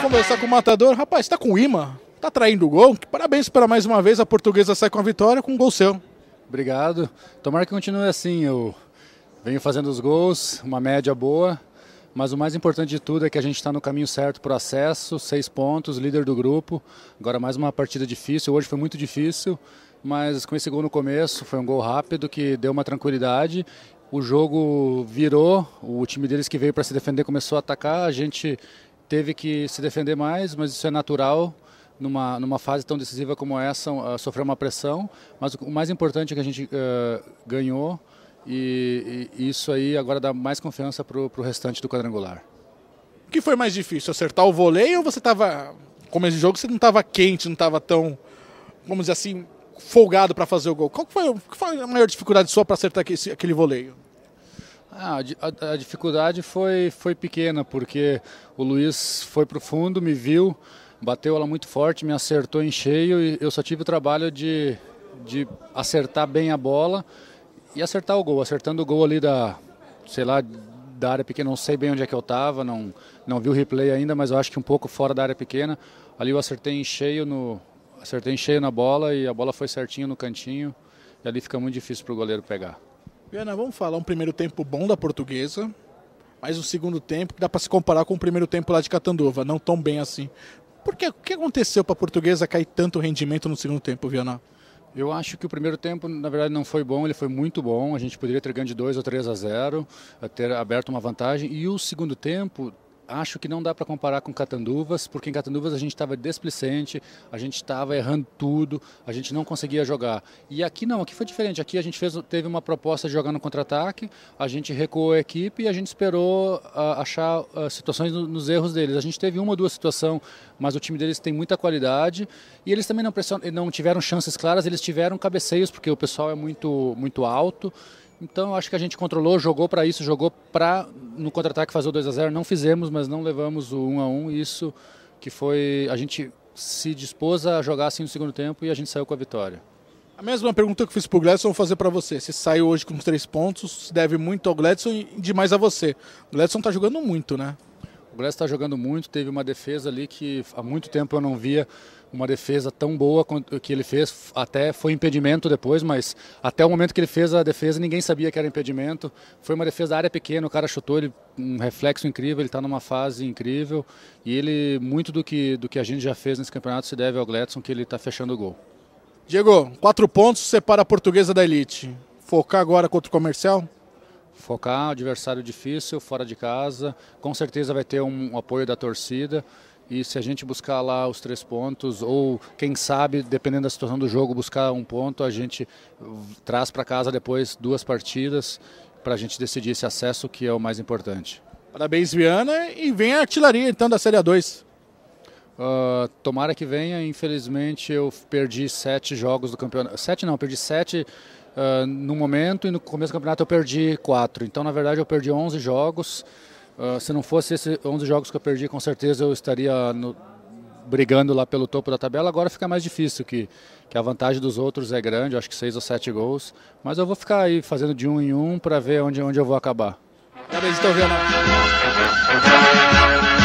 conversar com o Matador. Rapaz, tá com imã? Tá traindo o gol? Parabéns para mais uma vez. A portuguesa sai com a vitória com um gol seu. Obrigado. Tomara que continue assim. Eu venho fazendo os gols, uma média boa. Mas o mais importante de tudo é que a gente está no caminho certo para o acesso, seis pontos, líder do grupo. Agora mais uma partida difícil. Hoje foi muito difícil, mas com esse gol no começo, foi um gol rápido que deu uma tranquilidade. O jogo virou, o time deles que veio para se defender começou a atacar, a gente teve que se defender mais, mas isso é natural numa, numa fase tão decisiva como essa, uh, sofrer uma pressão. Mas o mais importante é que a gente uh, ganhou e, e, isso aí agora dá mais confiança para o restante do quadrangular. O que foi mais difícil, acertar o vôlei ou você estava, como esse jogo, você não estava quente, não estava tão, vamos dizer assim, folgado para fazer o gol? Qual foi, qual foi a maior dificuldade sua para acertar aquele, aquele voleio? Ah, a, a, dificuldade foi, foi pequena, porque o Luiz foi o fundo, me viu, bateu ela muito forte, me acertou em cheio e eu só tive o trabalho de, de acertar bem a bola e acertar o gol. Acertando o gol ali da, sei lá, da área pequena, não sei bem onde é que eu estava, não, não vi o replay ainda, mas eu acho que um pouco fora da área pequena. Ali eu acertei em cheio no acertei em cheio na bola e a bola foi certinho no cantinho. E ali fica muito difícil para o goleiro pegar. Viana, vamos falar um primeiro tempo bom da portuguesa, mas um segundo tempo que dá para se comparar com o primeiro tempo lá de Catanduva, não tão bem assim. Por que, o que aconteceu para a portuguesa cair tanto rendimento no segundo tempo, Viana? Eu acho que o primeiro tempo, na verdade, não foi bom, ele foi muito bom. A gente poderia ter ganho de 2 ou 3 a 0, eh, ter aberto uma vantagem. E o segundo tempo acho que não dá para comparar com Catanduvas, porque em Catanduvas a gente estava desplicente, a gente estava errando tudo, a gente não conseguia jogar. E aqui não, aqui foi diferente. Aqui a gente fez, teve uma proposta de jogar no contra-ataque, a gente recuou a equipe e a gente esperou uh, achar uh, situações no, nos erros deles. A gente teve uma ou duas situações, mas o time deles tem muita qualidade e eles também não, não tiveram chances claras, eles tiveram cabeceios, porque o pessoal é muito, muito alto. Então acho que a gente controlou, jogou para isso, jogou para no contra-ataque fazer o 2 a 0 Não fizemos, mas não levamos o 1 a 1 Isso que foi. A gente se dispôs a jogar assim no segundo tempo e a gente saiu com a vitória. A mesma pergunta que fiz para o Gladson, vou fazer para você. Você saiu hoje com os três pontos, deve muito ao Gladson e demais a você. O Gladson está jogando muito, né? O Glass está jogando muito, teve uma defesa ali que há muito tempo eu não via uma defesa tão boa que ele fez, até foi impedimento depois, mas até o momento que ele fez a defesa ninguém sabia que era impedimento. Foi uma defesa da área pequena, o cara chutou ele um reflexo incrível, ele está numa fase incrível e ele muito do que do que a gente já fez nesse campeonato se deve ao Gladson que ele está fechando o gol. Diego, quatro pontos separa a portuguesa da elite. Focar agora contra o comercial? focar, adversário difícil, fora de casa, com certeza vai ter um apoio da torcida. E se a gente buscar lá os três pontos, ou quem sabe, dependendo da situação do jogo, buscar um ponto, a gente traz para casa depois duas partidas para a gente decidir esse acesso que é o mais importante. Parabéns, Viana, e vem a artilharia então da Série A2. Uh, tomara que venha. Infelizmente, eu perdi sete jogos do campeonato. Sete não, perdi sete uh, no momento e no começo do campeonato eu perdi quatro. Então, na verdade, eu perdi 11 jogos. Uh, se não fosse esses 11 jogos que eu perdi, com certeza eu estaria no, brigando lá pelo topo da tabela. Agora fica mais difícil, que, que a vantagem dos outros é grande, acho que seis ou sete gols. Mas eu vou ficar aí fazendo de um em um para ver onde, onde eu vou acabar. vendo.